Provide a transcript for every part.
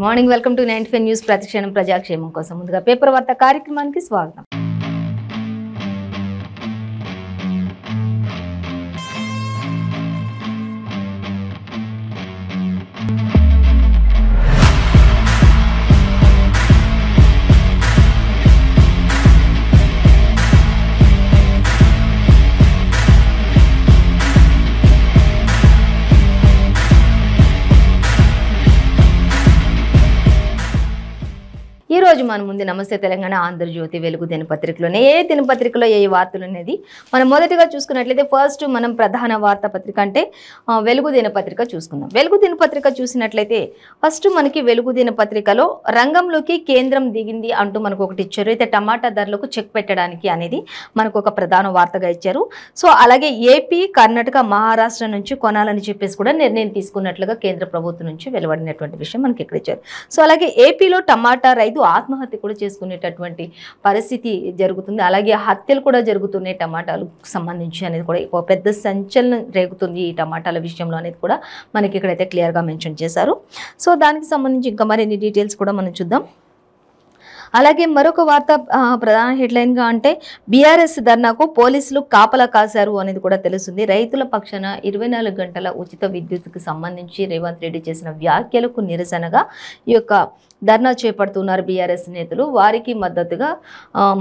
good morning welcome to ninety five news ప్రతిక్షణం ప్రజాక్షేమం కోసం ముందుగా పేపర్ వార్త కార్యక్రమానికి స్వాగతం ఈరోజు మన ముందు నమస్తే తెలంగాణ ఆంధ్రజ్యోతి వెలుగు దినపత్రికలోనే ఏ దినపత్రికలో ఏ వార్తలు అనేది మనం మొదటిగా చూసుకున్నట్లయితే ఫస్ట్ మనం ప్రధాన వార్తాపత్రిక అంటే వెలుగు దినపత్రిక చూసుకుందాం వెలుగు దినపత్రిక చూసినట్లయితే ఫస్ట్ మనకి వెలుగు దినపత్రికలో రంగంలోకి కేంద్రం దిగింది అంటూ మనకు ఒకటి ఇచ్చారు అయితే టమాటా ధరలకు చెక్ పెట్టడానికి అనేది మనకు ఒక ప్రధాన వార్తగా ఇచ్చారు సో అలాగే ఏపీ కర్ణాటక మహారాష్ట్ర నుంచి కొనాలని చెప్పేసి కూడా నిర్ణయం తీసుకున్నట్లుగా కేంద్ర ప్రభుత్వం నుంచి వెలువడినటువంటి విషయం మనకి ఇక్కడ ఇచ్చారు సో అలాగే ఏపీలో టమాటా రైతు ఆత్మ ఆత్మహత్య కూడా చేసుకునేటటువంటి పరిస్థితి జరుగుతుంది అలాగే హత్యలు కూడా జరుగుతున్నాయి టమాటాలు సంబంధించి అనేది కూడా ఒక పెద్ద సంచలనం రేగుతుంది ఈ టమాటాల విషయంలో అనేది కూడా మనకి ఇక్కడైతే క్లియర్గా మెన్షన్ చేశారు సో దానికి సంబంధించి ఇంకా మరిన్ని డీటెయిల్స్ కూడా మనం చూద్దాం అలాగే మరొక వార్త ప్రధాన హెడ్లైన్గా అంటే బీఆర్ఎస్ ధర్నాకు పోలీసులు కాపలా కాశారు అనేది కూడా తెలుస్తుంది రైతుల పక్షాన ఇరవై గంటల ఉచిత విద్యుత్కు సంబంధించి రేవంత్ రెడ్డి చేసిన వ్యాఖ్యలకు నిరసనగా ఈ యొక్క ధర్నా చేపడుతున్నారు బీఆర్ఎస్ నేతలు వారికి మద్దతుగా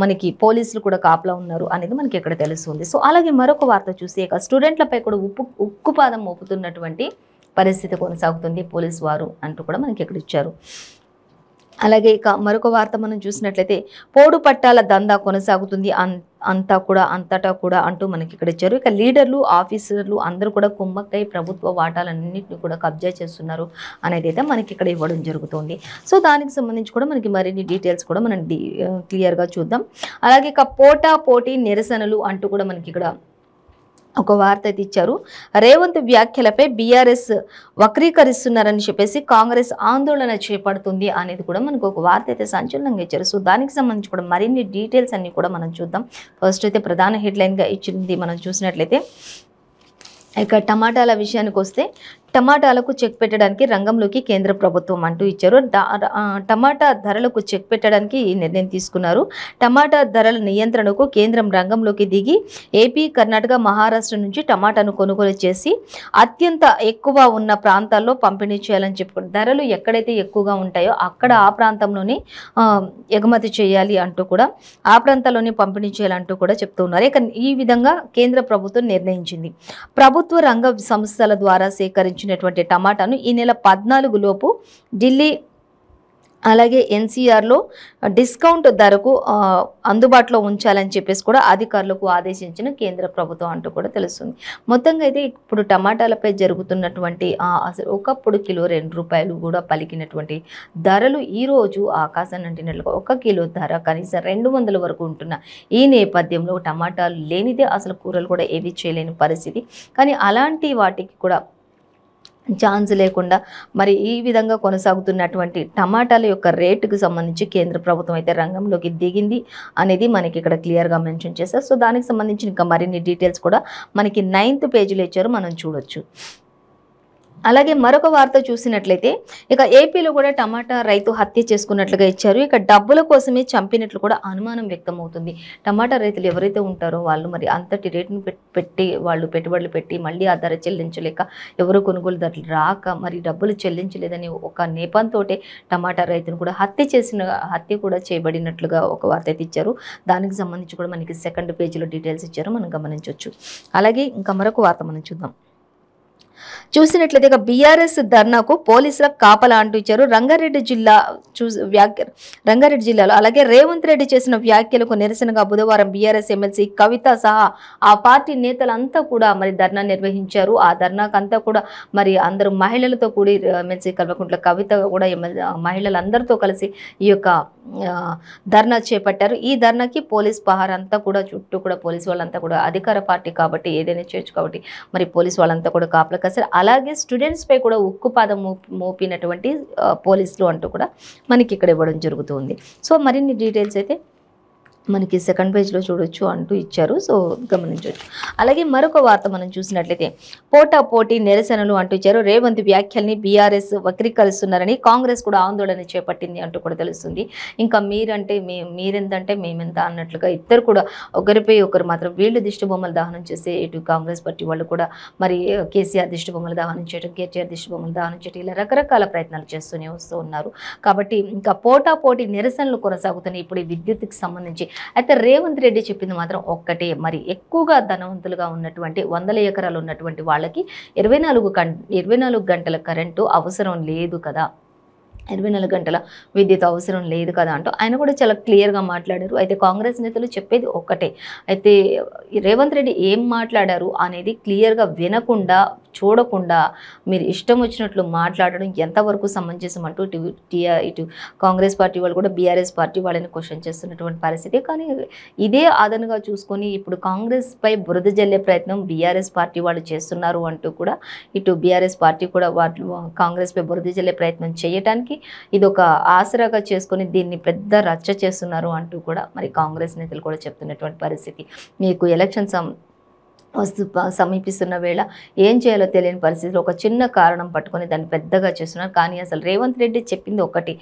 మనకి పోలీసులు కూడా కాపలా ఉన్నారు అనేది మనకి ఇక్కడ తెలుస్తుంది సో అలాగే మరొక వార్త చూస్తే ఇక స్టూడెంట్లపై కూడా ఉప్పు ఉక్కుపాదం మోపుతున్నటువంటి పరిస్థితి కొనసాగుతుంది పోలీసు వారు అంటూ కూడా మనకి ఇక్కడ ఇచ్చారు అలాగే ఇక మరొక వార్త మనం చూసినట్లయితే పోడు పట్టాల దందా కొనసాగుతుంది అంతా కూడా అంతటా కూడా అంటూ మనకి ఇక్కడ ఇచ్చారు ఇక లీడర్లు ఆఫీసర్లు అందరూ కూడా కుమ్మక్కై ప్రభుత్వ వాటాలన్నింటినీ కూడా కబ్జా చేస్తున్నారు అనేది అయితే మనకి ఇక్కడ ఇవ్వడం జరుగుతుంది సో దానికి సంబంధించి కూడా మనకి మరిన్ని డీటెయిల్స్ కూడా మనం క్లియర్గా చూద్దాం అలాగే ఇక పోటా పోటీ నిరసనలు అంటూ కూడా మనకి ఇక్కడ ఒక వార్త అయితే ఇచ్చారు రేవంత్ వ్యాఖ్యలపై బీఆర్ఎస్ వక్రీకరిస్తున్నారని చెప్పేసి కాంగ్రెస్ ఆందోళన చేపడుతుంది అనేది కూడా మనకు ఒక వార్త అయితే సంచలనంగా ఇచ్చారు సో దానికి సంబంధించి కూడా మరిన్ని డీటెయిల్స్ అన్ని కూడా మనం చూద్దాం ఫస్ట్ అయితే ప్రధాన హెడ్లైన్గా ఇచ్చింది మనం చూసినట్లయితే ఇక టమాటాల విషయానికి వస్తే టమాటాలకు చెక్ పెట్టడానికి రంగంలోకి కేంద్ర ప్రభుత్వం అంటూ ఇచ్చారు టమాటా ధరలకు చెక్ పెట్టడానికి ఈ నిర్ణయం తీసుకున్నారు టమాటా ధరల నియంత్రణకు కేంద్రం రంగంలోకి దిగి ఏపీ కర్ణాటక మహారాష్ట్ర నుంచి టమాటాను కొనుగోలు చేసి అత్యంత ఎక్కువ ఉన్న ప్రాంతాల్లో పంపిణీ చేయాలని చెప్పుకుంటారు ధరలు ఎక్కడైతే ఎక్కువగా ఉంటాయో అక్కడ ఆ ప్రాంతంలోనే ఎగుమతి చేయాలి అంటూ కూడా ఆ ప్రాంతాల్లోనే పంపిణీ చేయాలంటూ కూడా చెప్తూ ఉన్నారు ఈ విధంగా కేంద్ర ప్రభుత్వం నిర్ణయించింది ప్రభుత్వ రంగ సంస్థల ద్వారా సేకరించిన సంబంధించినటువంటి టమాటాను ఈ నెల పద్నాలుగు లోపు ఢిల్లీ అలాగే ఎన్సీఆర్లో డిస్కౌంట్ ధరకు అందుబాటులో ఉంచాలని చెప్పేసి కూడా అధికారులకు ఆదేశించిన కేంద్ర ప్రభుత్వం అంటూ కూడా తెలుస్తుంది మొత్తంగా అయితే ఇప్పుడు టమాటాలపై జరుగుతున్నటువంటి అసలు ఒకప్పుడు కిలో రెండు రూపాయలు కూడా పలికినటువంటి ధరలు ఈరోజు ఆకాశం అంటినట్లుగా ఒక కిలో ధర కనీసం రెండు వందల వరకు ఉంటున్న ఈ నేపథ్యంలో టమాటాలు లేనిదే అసలు కూరలు కూడా ఏవి చేయలేని పరిస్థితి కానీ అలాంటి వాటికి కూడా ఛాన్స్ లేకుండా మరి ఈ విధంగా కొనసాగుతున్నటువంటి టమాటాల యొక్క రేటుకు సంబంధించి కేంద్ర ప్రభుత్వం అయితే రంగంలోకి దిగింది అనేది మనకి ఇక్కడ క్లియర్గా మెన్షన్ చేశారు సో దానికి సంబంధించి ఇంకా మరిన్ని డీటెయిల్స్ కూడా మనకి నైన్త్ పేజీలో ఇచ్చారు మనం చూడొచ్చు అలాగే మరొక వార్త చూసినట్లయితే ఇక ఏపీలో కూడా టమాటా రైతు హత్య చేసుకున్నట్లుగా ఇచ్చారు ఇక డబ్బుల కోసమే చంపినట్లు కూడా అనుమానం వ్యక్తం అవుతుంది టమాటా రైతులు ఎవరైతే ఉంటారో వాళ్ళు మరి అంతటి రేటును పెట్టి వాళ్ళు పెట్టుబడులు పెట్టి మళ్ళీ ఆ ధర చెల్లించలేక ఎవరు కొనుగోలు ధరలు రాక మరి డబ్బులు చెల్లించలేదని ఒక నేపంతో టమాటా రైతును కూడా హత్య చేసిన హత్య కూడా చేయబడినట్లుగా ఒక వార్త అయితే ఇచ్చారు దానికి సంబంధించి కూడా మనకి సెకండ్ పేజీలో డీటెయిల్స్ ఇచ్చారు మనం గమనించవచ్చు అలాగే ఇంకా మరొక వార్త మనం చూద్దాం చూసినట్లయితే బీఆర్ఎస్ ధర్నాకు పోలీసుల కాపలా అంటూ ఇచ్చారు రంగారెడ్డి జిల్లా చూ వ్యాఖ్య రంగారెడ్డి జిల్లాలో అలాగే రేవంత్ రెడ్డి చేసిన వ్యాఖ్యలకు నిరసనగా బుధవారం బీఆర్ఎస్ ఎమ్మెల్సీ కవిత సహా ఆ పార్టీ నేతలంతా కూడా మరి ధర్నా నిర్వహించారు ఆ ధర్నాకంతా కూడా మరి అందరూ మహిళలతో కూడి ఎమ్మెల్సీ కల్వకుంట్ల కవిత కూడా మహిళలందరితో కలిసి ఈ యొక్క ధర్నా చేపట్టారు ఈ ధర్నాకి పోలీస్ పహార్ అంతా కూడా చుట్టూ కూడా పోలీస్ వాళ్ళంతా కూడా అధికార పార్టీ కాబట్టి ఏదైనా చేయొచ్చు కాబట్టి మరి పోలీస్ వాళ్ళంతా కూడా కాపలక ఒక్కసారి అలాగే స్టూడెంట్స్ పై కూడా ఉక్కుపాదం మోపినటువంటి పోలీసులు అంటూ కూడా మనకి ఇక్కడ ఇవ్వడం జరుగుతుంది సో మరిన్ని డీటెయిల్స్ అయితే మనకి సెకండ్ పేజ్లో చూడొచ్చు అంటూ ఇచ్చారు సో గమనించవచ్చు అలాగే మరొక వార్త మనం చూసినట్లయితే పోటా పోటీ నిరసనలు అంటూ ఇచ్చారు రేవంత్ వ్యాఖ్యల్ని బీఆర్ఎస్ వక్రీకరిస్తున్నారని కాంగ్రెస్ కూడా ఆందోళన చేపట్టింది అంటూ కూడా తెలుస్తుంది ఇంకా మీరంటే మీ మీరెంతంటే మేమెంత అన్నట్లుగా ఇద్దరు కూడా ఒకరిపై ఒకరు మాత్రం వీళ్ళు దిష్టిబొమ్మలు దాహనం చేసే ఇటు కాంగ్రెస్ పార్టీ వాళ్ళు కూడా మరి కేసీఆర్ దిష్టిబొమ్మలు దహనం చేయడం కేటీఆర్ దిష్టిబొమ్మలు దాహనం చేయడం ఇలా రకరకాల ప్రయత్నాలు చేస్తూనే వస్తూ ఉన్నారు కాబట్టి ఇంకా పోటా పోటీ నిరసనలు కొనసాగుతున్నాయి ఇప్పుడు విద్యుత్కి సంబంధించి అయితే రేవంత్ రెడ్డి చెప్పింది మాత్రం ఒక్కటే మరి ఎక్కువగా ధనవంతులుగా ఉన్నటువంటి వందల ఎకరాలు ఉన్నటువంటి వాళ్ళకి ఇరవై నాలుగు గం ఇరవై నాలుగు గంటల కరెంటు అవసరం లేదు కదా ఇరవై నాలుగు గంటల విద్యుత్ అవసరం లేదు కదా అంటూ ఆయన కూడా చాలా క్లియర్గా మాట్లాడారు అయితే కాంగ్రెస్ నేతలు చెప్పేది ఒక్కటే అయితే రేవంత్ రెడ్డి ఏం మాట్లాడారు అనేది క్లియర్గా వినకుండా చూడకుండా మీరు ఇష్టం వచ్చినట్లు మాట్లాడడం ఎంతవరకు సమంజసం అంటూ ఇటు టీఆర్ ఇటు కాంగ్రెస్ పార్టీ వాళ్ళు కూడా బీఆర్ఎస్ పార్టీ వాళ్ళని క్వశ్చన్ చేస్తున్నటువంటి పరిస్థితి కానీ ఇదే ఆదనగా చూసుకొని ఇప్పుడు కాంగ్రెస్పై బురద జల్లే ప్రయత్నం బీఆర్ఎస్ పార్టీ వాళ్ళు చేస్తున్నారు అంటూ కూడా ఇటు బీఆర్ఎస్ పార్టీ కూడా వాళ్ళు కాంగ్రెస్పై బురద జల్లే ప్రయత్నం చేయడానికి ఇది ఒక ఆసరాగా చేసుకొని దీన్ని పెద్ద రచ్చ చేస్తున్నారు అంటూ కూడా మరి కాంగ్రెస్ నేతలు కూడా చెప్తున్నటువంటి పరిస్థితి మీకు ఎలక్షన్ వస్తు సమీపిస్తున్న వేళ ఏం చేయాలో తెలియని పరిస్థితిలో ఒక చిన్న కారణం పట్టుకొని దాన్ని పెద్దగా చేస్తున్నారు కానీ అసలు రేవంత్ రెడ్డి చెప్పింది ఒకటి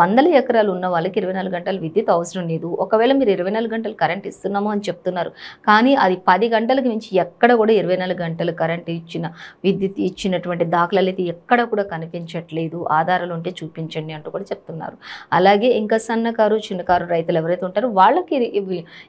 వందల ఎకరాలు ఉన్న వాళ్ళకి ఇరవై గంటలు విద్యుత్ అవసరం లేదు ఒకవేళ మీరు ఇరవై గంటలు కరెంట్ ఇస్తున్నాము అని చెప్తున్నారు కానీ అది పది గంటలకు మించి ఎక్కడ కూడా ఇరవై గంటలు కరెంట్ ఇచ్చిన విద్యుత్ ఇచ్చినటువంటి దాఖలాలు అయితే ఎక్కడ కూడా కనిపించట్లేదు ఆధారాలు ఉంటే చూపించండి అంటూ కూడా చెప్తున్నారు అలాగే ఇంకా సన్నకారు చిన్నకారు రైతులు ఎవరైతే ఉంటారో వాళ్ళకి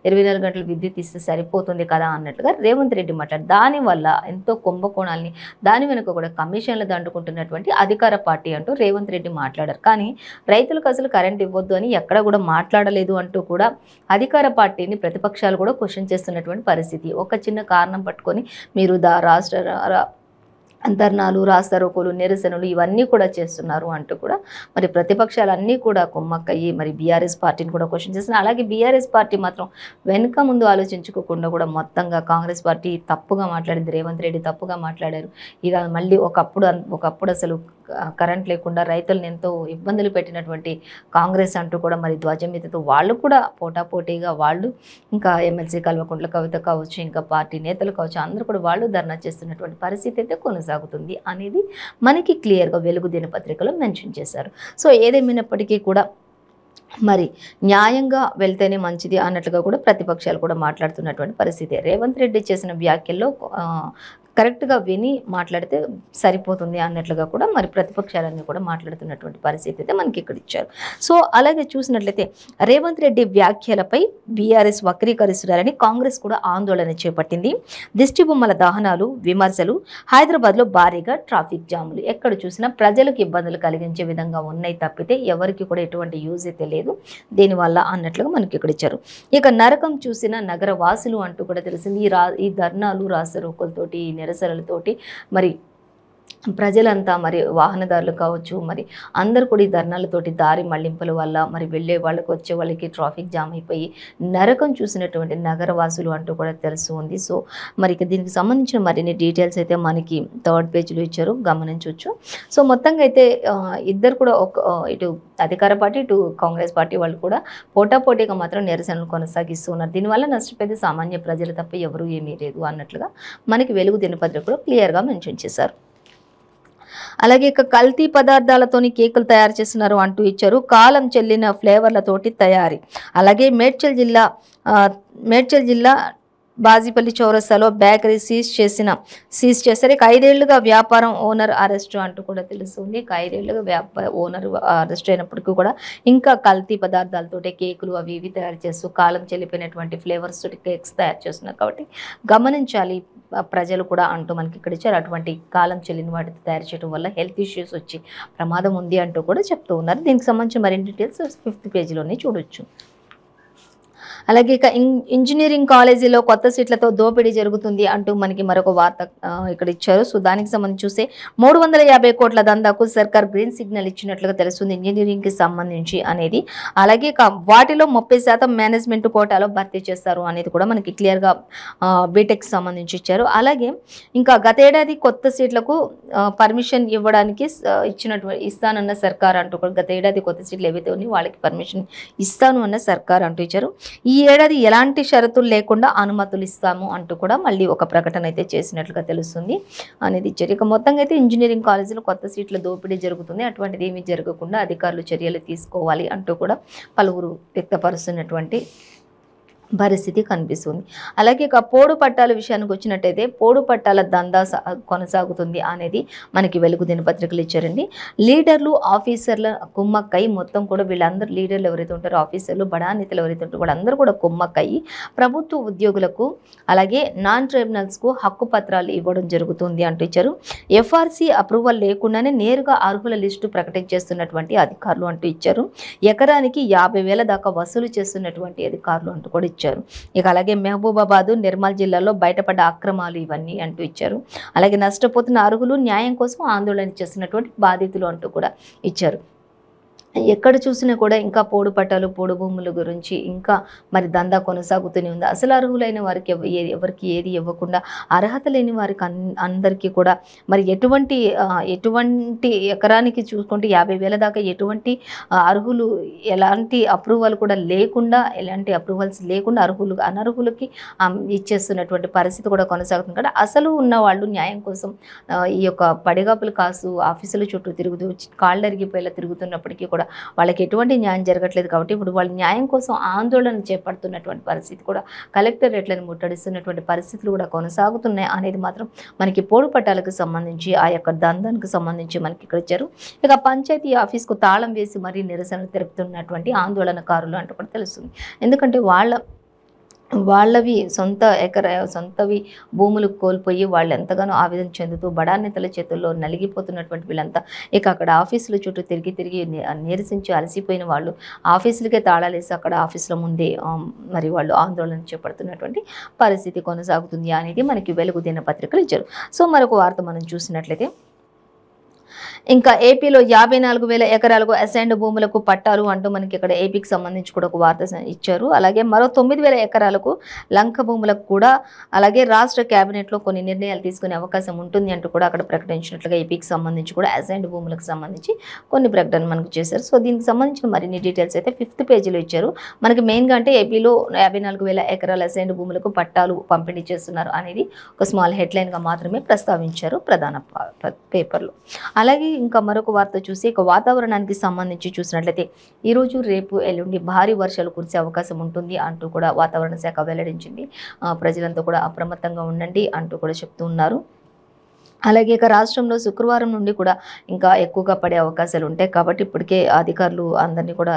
ఇరవై గంటలు విద్యుత్ ఇస్తే సరిపోతుంది కదా అన్నట్టుగా రేవంత్ రెడ్డి మాట్లాడు దానివల్ల ఎంతో కుంభకోణాలని దాని వెనుక కూడా కమిషన్లు దండుకుంటున్నటువంటి అధికార పార్టీ అంటూ రేవంత్ రెడ్డి మాట్లాడారు కానీ రైతులకు అసలు కరెంట్ ఇవ్వద్దు అని ఎక్కడ కూడా మాట్లాడలేదు అంటూ కూడా అధికార పార్టీని ప్రతిపక్షాలు కూడా క్వశ్చన్ చేస్తున్నటువంటి పరిస్థితి ఒక చిన్న కారణం పట్టుకొని మీరు దా రాష్ట్ర అంతర్నాలు రాస్తారోకోలు నిరసనలు ఇవన్నీ కూడా చేస్తున్నారు అంటూ కూడా మరి ప్రతిపక్షాలన్నీ కూడా కుమ్మక్కయ్యి మరి బీఆర్ఎస్ పార్టీని కూడా క్వశ్చన్ చేస్తున్నారు అలాగే బీఆర్ఎస్ పార్టీ మాత్రం వెనుక ముందు ఆలోచించుకోకుండా కూడా మొత్తంగా కాంగ్రెస్ పార్టీ తప్పుగా మాట్లాడింది రేవంత్ రెడ్డి తప్పుగా మాట్లాడారు ఇక మళ్ళీ ఒకప్పుడు ఒకప్పుడు అసలు కరెంట్ లేకుండా రైతులను ఎంతో ఇబ్బందులు పెట్టినటువంటి కాంగ్రెస్ అంటూ కూడా మరి ధ్వజం వాళ్ళు కూడా పోటాపోటీగా వాళ్ళు ఇంకా ఎమ్మెల్సీ కల్వకుంట్ల కవిత కావచ్చు ఇంకా పార్టీ నేతలు కావచ్చు అందరూ కూడా వాళ్ళు ధర్నా చేస్తున్నటువంటి పరిస్థితి అయితే కొనసాగుతుంది అనేది మనకి క్లియర్గా వెలుగు దినపత్రికలో మెన్షన్ చేశారు సో ఏదేమైనప్పటికీ కూడా మరి న్యాయంగా వెళ్తేనే మంచిది అన్నట్లుగా కూడా ప్రతిపక్షాలు కూడా మాట్లాడుతున్నటువంటి పరిస్థితి రేవంత్ రెడ్డి చేసిన వ్యాఖ్యల్లో కరెక్ట్గా విని మాట్లాడితే సరిపోతుంది అన్నట్లుగా కూడా మరి ప్రతిపక్షాలన్నీ కూడా మాట్లాడుతున్నటువంటి పరిస్థితి అయితే మనకి ఇక్కడ ఇచ్చారు సో అలాగే చూసినట్లయితే రేవంత్ రెడ్డి వ్యాఖ్యలపై బీఆర్ఎస్ వక్రీకరిస్తున్నారని కాంగ్రెస్ కూడా ఆందోళన చేపట్టింది దిష్టిబొమ్మల దహనాలు విమర్శలు హైదరాబాద్లో భారీగా ట్రాఫిక్ జాములు ఎక్కడ చూసినా ప్రజలకు ఇబ్బందులు కలిగించే విధంగా ఉన్నాయి తప్పితే ఎవరికి కూడా ఎటువంటి యూజ్ అయితే లేదు దీనివల్ల అన్నట్లుగా మనకి ఇక్కడ ఇచ్చారు ఇక నరకం చూసిన నగరవాసులు అంటూ కూడా తెలిసింది ఈ రా ఈ ధర్నాలు రాసరోకులతోటి నిరసనలతోటి మరి ప్రజలంతా మరి వాహనదారులు కావచ్చు మరి అందరు కూడా ఈ ధర్నాలతోటి దారి మళ్లింపుల వల్ల మరి వెళ్ళే వాళ్ళకి వచ్చే వాళ్ళకి ట్రాఫిక్ జామ్ అయిపోయి నరకం చూసినటువంటి నగరవాసులు అంటూ కూడా తెలుసు ఉంది సో మరి దీనికి సంబంధించిన మరిన్ని డీటెయిల్స్ అయితే మనకి థర్డ్ పేజ్లో ఇచ్చారు గమనించవచ్చు సో మొత్తంగా అయితే ఇద్దరు కూడా ఒక ఇటు అధికార పార్టీ ఇటు కాంగ్రెస్ పార్టీ వాళ్ళు కూడా పోటాపోటీగా మాత్రం నిరసనలు కొనసాగిస్తున్నారు దీనివల్ల నష్టపోయేది సామాన్య ప్రజలు తప్ప ఎవరూ ఏమీ లేదు అన్నట్లుగా మనకి వెలుగు దినపత్రిక కూడా క్లియర్గా మెన్షన్ చేశారు అలాగే ఇక కల్తీ పదార్థాలతోని కేకులు తయారు చేస్తున్నారు అంటూ ఇచ్చారు కాలం చెల్లిన ఫ్లేవర్లతోటి తయారీ అలాగే మేడ్చల్ జిల్లా మేడ్చల్ జిల్లా బాజీపల్లి చౌరస్తాలో బేకరీ సీజ్ చేసిన సీజ్ చేస్తారు ఇక ఐదేళ్లుగా వ్యాపారం ఓనర్ అరెస్టు అంటూ కూడా తెలుస్తుంది ఇక ఐదేళ్లుగా వ్యాపార ఓనర్ అరెస్ట్ అయినప్పటికీ కూడా ఇంకా కల్తీ పదార్థాలతో కేకులు అవి ఇవి తయారు చేస్తూ కాలం చెల్లిపోయినటువంటి ఫ్లేవర్స్ తోటి కేక్స్ తయారు చేస్తున్నారు కాబట్టి గమనించాలి ప్రజలు కూడా అంటూ మనకి ఇక్కడ ఇచ్చారు అటువంటి కాలం చెల్లిన వాటితో తయారు చేయడం వల్ల హెల్త్ ఇష్యూస్ వచ్చి ప్రమాదం ఉంది అంటూ కూడా చెప్తూ ఉన్నారు దీనికి సంబంధించి మరిన్ని డీటెయిల్స్ ఫిఫ్త్ పేజీలోనే చూడొచ్చు అలాగే ఇక ఇంజనీరింగ్ కాలేజీలో కొత్త సీట్లతో దోపిడీ జరుగుతుంది అంటూ మనకి మరొక వార్త ఇక్కడ ఇచ్చారు సో దానికి సంబంధించి చూస్తే మూడు వందల యాభై కోట్ల దందాకు సర్కార్ గ్రీన్ సిగ్నల్ ఇచ్చినట్లుగా తెలుస్తుంది ఇంజనీరింగ్ కి సంబంధించి అనేది అలాగే వాటిలో ముప్పై శాతం మేనేజ్మెంట్ కోటాలో భర్తీ చేస్తారు అనేది కూడా మనకి క్లియర్గా బీటెక్ సంబంధించి ఇచ్చారు అలాగే ఇంకా గతేడాది కొత్త సీట్లకు పర్మిషన్ ఇవ్వడానికి ఇచ్చినటువంటి ఇస్తానన్న సర్కార్ అంటూ కూడా గతేడాది కొత్త సీట్లు ఏవైతే ఉన్నాయి వాళ్ళకి పర్మిషన్ ఇస్తాను అన్న సర్కార్ అంటూ ఇచ్చారు ఈ ఏడాది ఎలాంటి షరతులు లేకుండా అనుమతులు ఇస్తాము అంటూ కూడా మళ్ళీ ఒక ప్రకటన అయితే చేసినట్లుగా తెలుస్తుంది అనేది చర్య మొత్తంగా అయితే ఇంజనీరింగ్ కాలేజీలో కొత్త సీట్ల దోపిడీ జరుగుతుంది అటువంటిది ఏమీ జరగకుండా అధికారులు చర్యలు తీసుకోవాలి అంటూ కూడా పలువురు వ్యక్తపరుస్తున్నటువంటి పరిస్థితి కనిపిస్తుంది అలాగే ఇక పోడు పట్టాల విషయానికి వచ్చినట్టయితే పోడు పట్టాల దందా కొనసాగుతుంది అనేది మనకి వెలుగు దినపత్రికలు ఇచ్చారండి లీడర్లు ఆఫీసర్ల కుమ్మక్కై మొత్తం కూడా వీళ్ళందరూ లీడర్లు ఎవరైతే ఉంటారో ఆఫీసర్లు బడా నేతలు ఎవరైతే ఉంటారో వాళ్ళందరూ కూడా కుమ్మక్కయ్యి ప్రభుత్వ ఉద్యోగులకు అలాగే నాన్ ట్రైబునల్స్కు హక్కు పత్రాలు ఇవ్వడం జరుగుతుంది అంటూ ఇచ్చారు ఎఫ్ఆర్సీ అప్రూవల్ లేకుండానే నేరుగా అర్హుల లిస్టు ప్రకటించేస్తున్నటువంటి అధికారులు అంటూ ఇచ్చారు ఎకరానికి యాభై వేల దాకా వసూలు చేస్తున్నటువంటి అధికారులు అంటూ కూడా ఇచ్చారు ఇచ్చారు ఇక అలాగే మహబూబాబాద్ నిర్మల్ జిల్లాలో బయటపడ్డ అక్రమాలు ఇవన్నీ అంటూ ఇచ్చారు అలాగే నష్టపోతున్న అరుగులు న్యాయం కోసం ఆందోళన చేస్తున్నటువంటి బాధితులు అంటూ కూడా ఇచ్చారు ఎక్కడ చూసినా కూడా ఇంకా పోడు పట్టాలు పోడు భూముల గురించి ఇంకా మరి దందా కొనసాగుతూనే ఉంది అసలు అర్హులైన వారికి ఎవరికి ఏది ఇవ్వకుండా అర్హత లేని వారికి అందరికీ కూడా మరి ఎటువంటి ఎటువంటి ఎకరానికి చూసుకుంటే యాభై వేల దాకా ఎటువంటి అర్హులు ఎలాంటి అప్రూవల్ కూడా లేకుండా ఎలాంటి అప్రూవల్స్ లేకుండా అర్హులు అనర్హులకి ఇచ్చేస్తున్నటువంటి పరిస్థితి కూడా కొనసాగుతుంది కదా అసలు ఉన్న వాళ్ళు న్యాయం కోసం ఈ యొక్క పడిగాపులు కాసు ఆఫీసుల చుట్టూ తిరుగుతూ కాళ్ళరిగిపోయేలా తిరుగుతున్నప్పటికీ కూడా కూడా వాళ్ళకి ఎటువంటి న్యాయం జరగట్లేదు కాబట్టి ఇప్పుడు వాళ్ళ న్యాయం కోసం ఆందోళన చేపడుతున్నటువంటి పరిస్థితి కూడా కలెక్టరేట్లను ముట్టడిస్తున్నటువంటి పరిస్థితులు కూడా కొనసాగుతున్నాయి అనేది మాత్రం మనకి పోడు పట్టాలకు సంబంధించి ఆ యొక్క దందానికి సంబంధించి మనకి ఇక్కడ ఇచ్చారు ఇక పంచాయతీ ఆఫీస్కు తాళం వేసి మరీ నిరసనలు తెలుపుతున్నటువంటి ఆందోళనకారులు అంటూ కూడా తెలుస్తుంది ఎందుకంటే వాళ్ళ వాళ్ళవి సొంత ఎకర సొంతవి భూములు కోల్పోయి వాళ్ళు ఎంతగానో ఆవేదన చెందుతూ బడాన్నితల చేతుల్లో నలిగిపోతున్నటువంటి వీళ్ళంతా ఇక అక్కడ ఆఫీసుల చుట్టూ తిరిగి తిరిగి నీరసించి అలసిపోయిన వాళ్ళు ఆఫీసులకే తాళాలేసి అక్కడ ఆఫీసుల ముందే మరి వాళ్ళు ఆందోళన చేపడుతున్నటువంటి పరిస్థితి కొనసాగుతుంది అనేది మనకి వెలుగు పత్రికలు ఇచ్చారు సో మరొక వార్త మనం చూసినట్లయితే ఇంకా ఏపీలో యాభై నాలుగు వేల ఎకరాలకు అసైన్డ్ భూములకు పట్టాలు అంటూ మనకి ఇక్కడ ఏపీకి సంబంధించి కూడా ఒక వార్త ఇచ్చారు అలాగే మరో తొమ్మిది వేల ఎకరాలకు లంక భూములకు కూడా అలాగే రాష్ట్ర కేబినెట్లో కొన్ని నిర్ణయాలు తీసుకునే అవకాశం ఉంటుంది అంటూ కూడా అక్కడ ప్రకటించినట్లుగా ఏపీకి సంబంధించి కూడా అసైన్డ్ భూములకు సంబంధించి కొన్ని ప్రకటన మనకు చేశారు సో దీనికి సంబంధించిన మరిన్ని డీటెయిల్స్ అయితే ఫిఫ్త్ పేజీలో ఇచ్చారు మనకి మెయిన్గా అంటే ఏపీలో యాభై నాలుగు వేల ఎకరాల అసైన్డ్ భూములకు పట్టాలు పంపిణీ చేస్తున్నారు అనేది ఒక స్మాల్ హెడ్లైన్గా మాత్రమే ప్రస్తావించారు ప్రధాన పేపర్లో అలాగే ఇంకా మరొక వార్త చూసి ఇక వాతావరణానికి సంబంధించి చూసినట్లయితే ఈరోజు రేపు ఎల్లుండి భారీ వర్షాలు కురిసే అవకాశం ఉంటుంది అంటూ కూడా వాతావరణ శాఖ వెల్లడించింది ప్రజలంతా కూడా అప్రమత్తంగా ఉండండి అంటూ కూడా చెప్తూ ఉన్నారు అలాగే ఇక రాష్ట్రంలో శుక్రవారం నుండి కూడా ఇంకా ఎక్కువగా పడే అవకాశాలు ఉంటాయి కాబట్టి ఇప్పటికే అధికారులు అందరినీ కూడా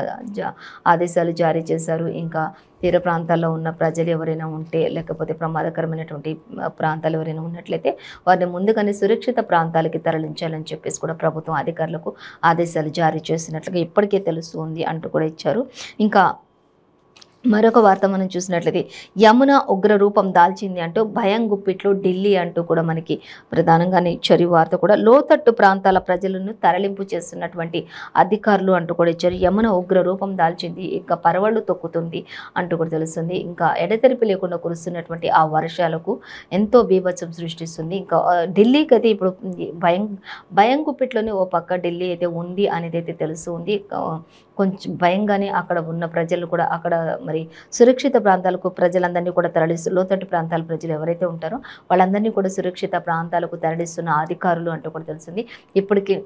ఆదేశాలు జారీ చేశారు ఇంకా తీర ప్రాంతాల్లో ఉన్న ప్రజలు ఎవరైనా ఉంటే లేకపోతే ప్రమాదకరమైనటువంటి ప్రాంతాలు ఎవరైనా ఉన్నట్లయితే వారిని ముందుగానే సురక్షిత ప్రాంతాలకి తరలించాలని చెప్పేసి కూడా ప్రభుత్వం అధికారులకు ఆదేశాలు జారీ చేసినట్లుగా ఇప్పటికే తెలుస్తుంది అంటూ కూడా ఇచ్చారు ఇంకా మరొక వార్త మనం చూసినట్లయితే యమున ఉగ్ర రూపం దాల్చింది అంటూ భయం గుప్పిట్లో ఢిల్లీ అంటూ కూడా మనకి ప్రధానంగానే ఇచ్చారు వార్త కూడా లోతట్టు ప్రాంతాల ప్రజలను తరలింపు చేస్తున్నటువంటి అధికారులు అంటూ కూడా ఇచ్చారు యమున ఉగ్ర రూపం దాల్చింది ఇంకా పరవళ్ళు తొక్కుతుంది అంటూ కూడా తెలుస్తుంది ఇంకా ఎడతెరిపి లేకుండా కురుస్తున్నటువంటి ఆ వర్షాలకు ఎంతో బీభత్సం సృష్టిస్తుంది ఇంకా ఢిల్లీకి అయితే ఇప్పుడు భయం భయం గుప్పిట్లోనే ఓ పక్క ఢిల్లీ అయితే ఉంది అనేది అయితే తెలుస్తుంది కొంచెం భయంగానే అక్కడ ఉన్న ప్రజలు కూడా అక్కడ మరి సురక్షిత ప్రాంతాలకు ప్రజలందరినీ కూడా తరలిస్తూ లోతట్టు ప్రాంతాల ప్రజలు ఎవరైతే ఉంటారో వాళ్ళందరినీ కూడా సురక్షిత ప్రాంతాలకు తరలిస్తున్న అధికారులు అంటూ కూడా తెలిసింది ఇప్పటికీ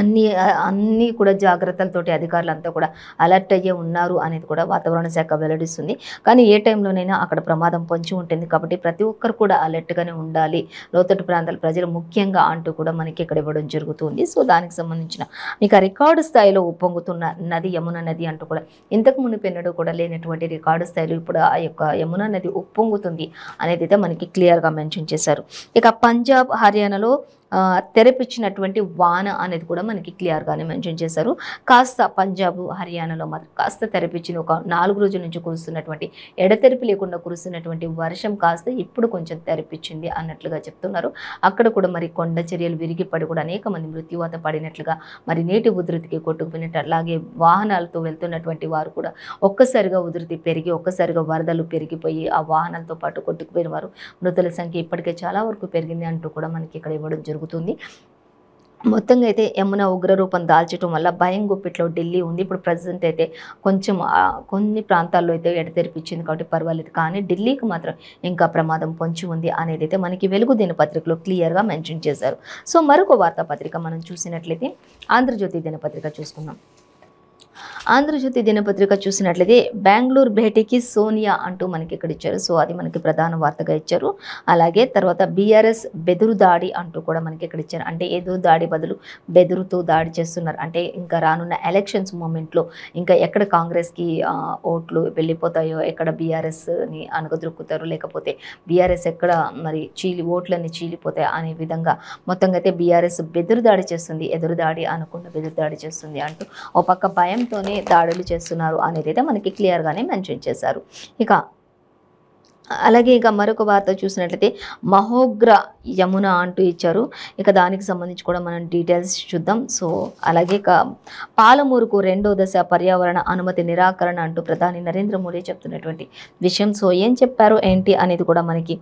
అన్ని అన్నీ కూడా జాగ్రత్తలతోటి అధికారులంతా కూడా అలర్ట్ అయ్యే ఉన్నారు అనేది కూడా వాతావరణ శాఖ వెల్లడిస్తుంది కానీ ఏ టైంలోనైనా అక్కడ ప్రమాదం పొంచి ఉంటుంది కాబట్టి ప్రతి ఒక్కరు కూడా అలర్ట్గానే ఉండాలి లోతట్టు ప్రాంతాల ప్రజలు ముఖ్యంగా అంటూ కూడా మనకి ఇక్కడ ఇవ్వడం జరుగుతుంది సో దానికి సంబంధించిన మీకు రికార్డు స్థాయిలో ఉప్పొంగుతున్న నది యమున నది అంటూ కూడా ఇంతకు ముందు పెన్నడూ కూడా లేనటువంటి రికార్డు స్థాయిలో ఇప్పుడు ఆ యొక్క యమున నది ఉప్పొంగుతుంది అనేది అయితే మనకి క్లియర్గా మెన్షన్ చేశారు ఇక పంజాబ్ హర్యానాలో తెరపిచ్చినటువంటి వాన అనేది కూడా మనకి క్లియర్గానే మెన్షన్ చేశారు కాస్త పంజాబ్ హర్యానాలో మాత్రం కాస్త తెరపిచ్చిన ఒక నాలుగు రోజుల నుంచి కురుస్తున్నటువంటి ఎడతెరిపి లేకుండా కురుస్తున్నటువంటి వర్షం కాస్త ఇప్పుడు కొంచెం తెరపిచ్చింది అన్నట్లుగా చెప్తున్నారు అక్కడ కూడా మరి కొండ చర్యలు విరిగి పడి కూడా అనేక మంది మృత్యువాత పడినట్లుగా మరి నేటి ఉధృతికి కొట్టుకుపోయినట్టు అలాగే వాహనాలతో వెళ్తున్నటువంటి వారు కూడా ఒక్కసారిగా ఉధృతి పెరిగి ఒక్కసారిగా వరదలు పెరిగిపోయి ఆ వాహనాలతో పాటు కొట్టుకుపోయిన వారు మృతుల సంఖ్య ఇప్పటికే చాలా వరకు పెరిగింది అంటూ కూడా మనకి ఇక్కడ ఇవ్వడం జరుగుతుంది జరుగుతుంది మొత్తంగా అయితే యమున ఉగ్రరూపం దాల్చడం వల్ల భయం గుప్పిట్లో ఢిల్లీ ఉంది ఇప్పుడు ప్రజెంట్ అయితే కొంచెం కొన్ని ప్రాంతాల్లో అయితే ఎడతెరిపించింది కాబట్టి పర్వాలేదు కానీ ఢిల్లీకి మాత్రం ఇంకా ప్రమాదం పొంచి ఉంది అనేది అయితే మనకి వెలుగు దినపత్రికలో క్లియర్గా మెన్షన్ చేశారు సో మరొక వార్తాపత్రిక మనం చూసినట్లయితే ఆంధ్రజ్యోతి దినపత్రిక చూసుకున్నాం ఆంధ్రజ్యోతి దినపత్రిక చూసినట్లయితే బెంగళూరు భేటీకి సోనియా అంటూ మనకి ఇక్కడ ఇచ్చారు సో అది మనకి ప్రధాన వార్తగా ఇచ్చారు అలాగే తర్వాత బీఆర్ఎస్ బెదురు దాడి అంటూ కూడా మనకి ఇక్కడ ఇచ్చారు అంటే ఏదో దాడి బదులు బెదురుతో దాడి చేస్తున్నారు అంటే ఇంకా రానున్న ఎలక్షన్స్ మూమెంట్లో ఇంకా ఎక్కడ కాంగ్రెస్కి ఓట్లు వెళ్ళిపోతాయో ఎక్కడ బీఆర్ఎస్ని అనుగదొరుకుతారు లేకపోతే బీఆర్ఎస్ ఎక్కడ మరి చీలి ఓట్లన్నీ చీలిపోతాయి అనే విధంగా మొత్తంగా అయితే బీఆర్ఎస్ బెదురు దాడి చేస్తుంది ఎదురు దాడి అనుకుండా బెదురు దాడి చేస్తుంది అంటూ ఒక పక్క భయం ఉద్దేశంతోనే దాడులు చేస్తున్నారు అనేది అయితే మనకి క్లియర్గానే మెన్షన్ చేశారు ఇక అలాగే ఇక మరొక వార్త చూసినట్లయితే మహోగ్ర యమున అంటూ ఇచ్చారు ఇక దానికి సంబంధించి కూడా మనం డీటెయిల్స్ చూద్దాం సో అలాగే ఇక పాలమూరుకు రెండో దశ పర్యావరణ అనుమతి నిరాకరణ అంటూ ప్రధాని నరేంద్ర మోడీ చెప్తున్నటువంటి విషయం సో ఏం చెప్పారు ఏంటి అనేది కూడా మనకి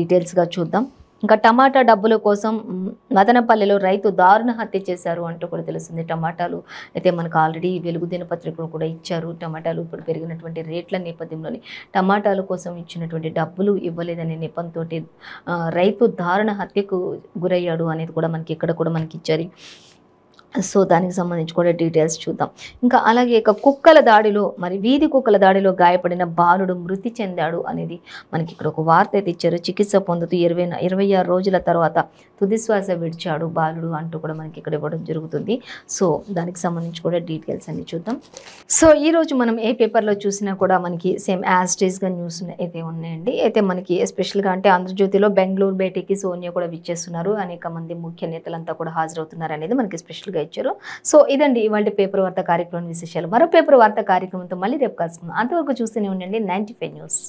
డీటెయిల్స్గా చూద్దాం ఇంకా టమాటా డబ్బుల కోసం మదనపల్లెలో రైతు దారుణ హత్య చేశారు అంటూ కూడా తెలుస్తుంది టమాటాలు అయితే మనకు ఆల్రెడీ వెలుగు దినపత్రికలు కూడా ఇచ్చారు టమాటాలు ఇప్పుడు పెరిగినటువంటి రేట్ల నేపథ్యంలోని టమాటాల కోసం ఇచ్చినటువంటి డబ్బులు ఇవ్వలేదనే నెపంతో రైతు దారుణ హత్యకు గురయ్యాడు అనేది కూడా మనకి ఇక్కడ కూడా మనకి ఇచ్చారు సో దానికి సంబంధించి కూడా డీటెయిల్స్ చూద్దాం ఇంకా అలాగే ఇక కుక్కల దాడిలో మరి వీధి కుక్కల దాడిలో గాయపడిన బాలుడు మృతి చెందాడు అనేది మనకి ఇక్కడ ఒక వార్త అయితే ఇచ్చారు చికిత్స పొందుతూ ఇరవై ఇరవై ఆరు రోజుల తర్వాత తుదిశ్వాస విడిచాడు బాలుడు అంటూ కూడా మనకి ఇక్కడ ఇవ్వడం జరుగుతుంది సో దానికి సంబంధించి కూడా డీటెయిల్స్ అన్ని చూద్దాం సో ఈరోజు మనం ఏ పేపర్లో చూసినా కూడా మనకి సేమ్ యాజ్టేజ్గా న్యూస్ అయితే ఉన్నాయండి అయితే మనకి ఎస్పెషల్గా అంటే ఆంధ్రజ్యోతిలో బెంగళూరు భేటీకి సోనియా కూడా విచ్చేస్తున్నారు అనేక మంది ముఖ్య నేతలంతా కూడా హాజరవుతున్నారు అనేది మనకి స్పెషల్గా చక్కగా ఇచ్చారు సో ఇదండి ఇవాళ పేపర్ వార్త కార్యక్రమం విశేషాలు మరో పేపర్ వార్త కార్యక్రమంతో మళ్ళీ రేపు కలుసుకుందాం అంతవరకు చూస్తూనే ఉండండి ఫైవ్ న్యూస్